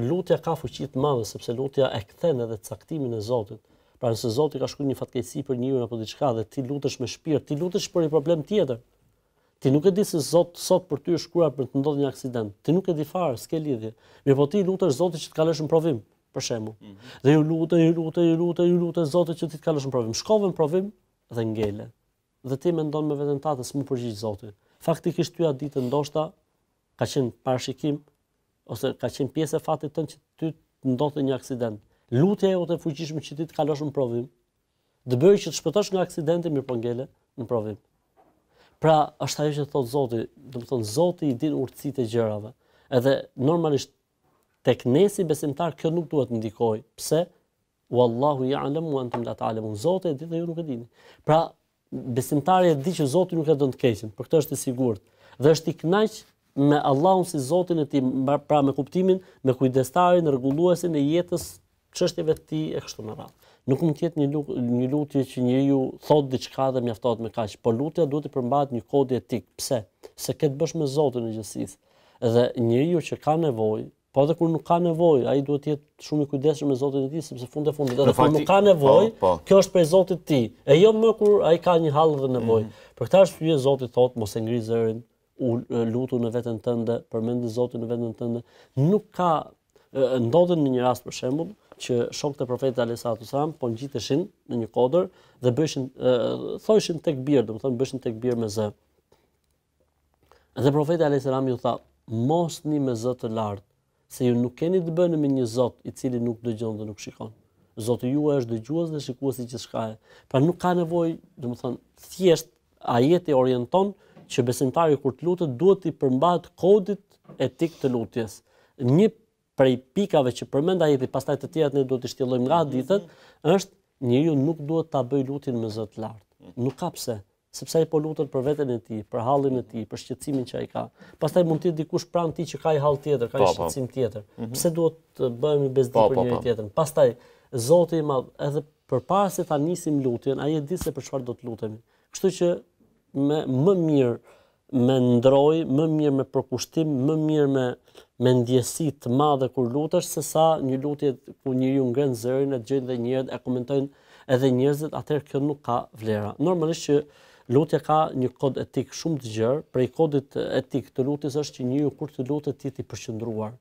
lutja ka fuqi të madhe sepse lutja e kthen edhe caktimin e Zotit. Pra nëse Zoti ka shkruar një fatkeqësi për njërin apo diçka dhe ti lutesh me shpirt, ti lutesh për një problem tjetër. Ti nuk e di se Zoti sot për ty është shkruar për të ndodhur një aksident. Ti nuk e di fare, s'ke lidhje. Mi po ti lutesh Zotit që të kalosh në provim, për shembull. Mm -hmm. Dhe ju lutë, ju lutë, ju lutë, ju lutë Zotit që ti të kalosh në provim. Shkove në provim dhe ngele. Dhe ti mendon me veten tatës, më përgjigj Zoti. Faktikisht ty atë ditë ndoshta ka qenë parashikim, ose ka qenë pjesë e fatit tënë që ty ndodhte një aksident. Lutja jote e fuqishme që ti të kalosh në provim, dhe bëjë që të shpëtosh nga aksidenti mirë po ngele në provim. Pra, është ajo që thot Zoti, dhe të thonë Zoti i din urtësitë e gjërave. Edhe normalisht tek knesi besimtar kjo nuk duhet të ndikojë. Pse? Wallahu ya'lamu të antum la ta'lamun. Zoti e di dhe ju nuk e dini. Pra, besimtari e di që Zoti nuk e don të keqen, për këtë është i sigurt. Dhe është i kënaq me Allahun si Zotin e ti, pra me kuptimin, me kujdestarin, me rregulluesin e jetës, çështjeve të e kështu me radhë. Nuk mund të jetë një një lutje që njeriu thot diçka dhe mjaftohet me kaq, por lutja duhet të përmbahet një kod etik. Pse? Se ke të bësh me Zotin në edhe Dhe njeriu që ka nevojë po edhe kur nuk ka nevoj, a i duhet jetë shumë i kujdeshë me Zotin e ti, sepse fund e fund edhe kur nuk ka nevoj, po, po. kjo është prej Zotit ti, e jo më kur a i ka një halë dhe nevoj. Mm -hmm. Për këta është për Zotit thotë, mos e zërin, u lutu në vetën tënde, përmendin Zotin në vetën tënde. Nuk ka ndodhen në një rast për shembull që shokët e profetit alayhis salam po ngjiteshin në një kodër dhe bëshin thoshin tek bir, do të thonë bëshin tek bir me Z. Dhe profeti alayhis salam ju tha: "Mosni me Zot të lart, se ju nuk keni të bëni me një Zot i cili nuk dëgjon dhe nuk shikon. Zoti juaj është dëgjues dhe shikues i gjithçka." Pra nuk ka nevojë, do të thonë, thjesht ajeti orienton që besimtari kur të lutet duhet i përmbahet kodit etik të lutjes. Një prej pikave që përmenda jeti pastaj të tjerat ne duhet të shtjellojmë nga mhm. ditët është njeriu nuk duhet ta bëj lutjen me zot lart. Mhm. Nuk ka pse sepse ai po lutet për veten e tij, për hallin e tij, për shqetësimin që ai ka. Pastaj mund të jetë dikush pranë ti që ka i hall tjetër, ka i po, po. shqetësim tjetër. Mhm. Pse duhet të bëhemi bezdi po, për njëri tjetrin? Pastaj Zoti i madh, edhe përpara se ta nisim lutjen, ai e di se për çfarë do të lutemi. Kështu që me më mirë me ndroj, më mirë me përkushtim, më mirë me me ndjesi të madhe kur lutesh se sa një lutje ku njeriu ngren zërin e gjën dhe njerëz e komentojnë edhe njerëzit, atëherë kjo nuk ka vlera. Normalisht që lutja ka një kod etik shumë të gjerë, prej kodit etik të lutjes është që njeriu kur të lutet ti të përqendruar,